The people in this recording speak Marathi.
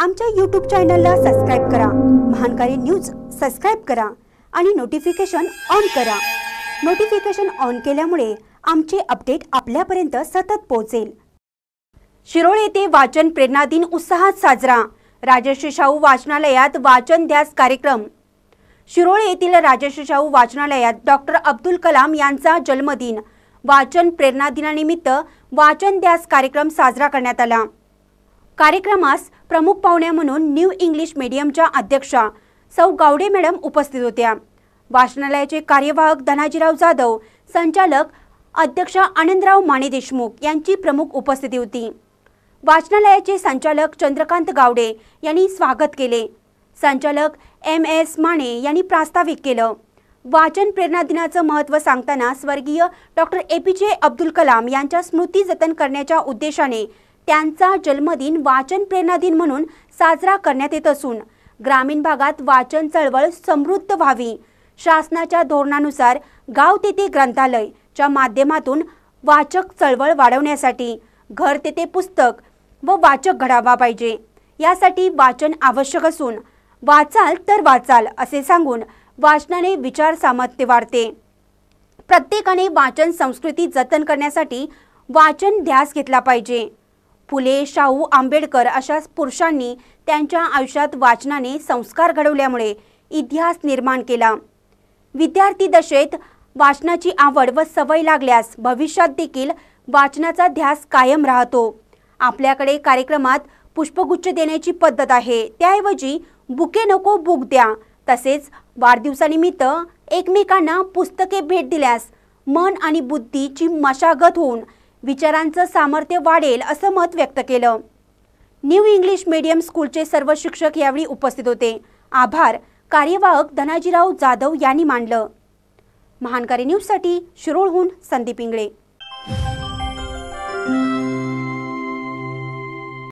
आमच्या यूट्यूब चॅनलला सबस्क्राईब करा महानकारी न्यूज सबस्क्राईब करा आणि नोटिफिकेशन ऑन करा नोटिफिकेशन ऑन केल्यामुळे आमचे अपडेट आपल्यापर्यंत सतत पोहोचेल शिरोळ येथे वाचन प्रेरणा दिन उत्साहात साजरा राजश्री शाहू वाचनालयात वाचन ध्यास कार्यक्रम शिरोळ येथील राजश्री शाहू वाचनालयात डॉक्टर अब्दुल कलाम यांचा जन्मदिन वाचन प्रेरणा दिनानिमित्त वाचन ध्यास कार्यक्रम साजरा करण्यात आला कार्यक्रमास प्रमुख पाहुण्या म्हणून न्यू इंग्लिश मीडियमच्या अध्यक्षा सौ गावडे मॅडम उपस्थित होत्या वाचनालयाचे कार्यवाहक धनाजीराव जाधव संचालक अध्यक्ष आनंदराव माने देशमुख यांची प्रमुख उपस्थिती होती वाचनालयाचे संचालक चंद्रकांत गावडे यांनी स्वागत केले संचालक एम एस माने यांनी प्रास्ताविक केलं वाचन प्रेरणा दिनाचं महत्त्व सांगताना स्वर्गीय डॉक्टर ए पी जे अब्दुल कलाम यांच्या स्मृती जतन करण्याच्या उद्देशाने त्यांचा जन्मदिन वाचन प्रेरणा दिन म्हणून साजरा करण्यात येत असून ग्रामीण भागात वाचन चळवळ समृद्ध व्हावी शासनाच्या धोरणानुसार गाव तेथे ग्रंथालय च्या माध्यमातून वाचक चळवळ वाढवण्यासाठी घर तेथे पुस्तक व वाचक घडावा पाहिजे यासाठी वाचन आवश्यक असून वाचाल तर वाचाल असे सांगून वाचनाने विचार सामर्थ्य वाढते प्रत्येकाने वाचन संस्कृती जतन करण्यासाठी वाचन ध्यास घेतला पाहिजे फुले शाहू आंबेडकर अशा पुरुषांनी त्यांच्या आयुष्यात वाचनाने संस्कार घडवल्यामुळे इतिहास निर्माण केला विद्यार्थी दशेत वाचनाची आवड व सवय लागल्यास भविष्यात देखील वाचनाचा ध्यास कायम राहतो आपल्याकडे कार्यक्रमात पुष्पगुच्छ देण्याची पद्धत आहे त्याऐवजी बुके नको बुक द्या तसेच वाढदिवसानिमित्त एकमेकांना पुस्तके भेट दिल्यास मन आणि बुद्धीची मशागत होऊन विचारांचं सामर्थ्य वाढेल असं मत व्यक्त केलं न्यू इंग्लिश मीडियम स्कूलचे सर्व शिक्षक यावेळी उपस्थित होते आभार कार्यवाहक धनाजीराव जाधव यांनी मांडलं महानकारी न्यूजसाठी शिरोळहून संदीप इंगळे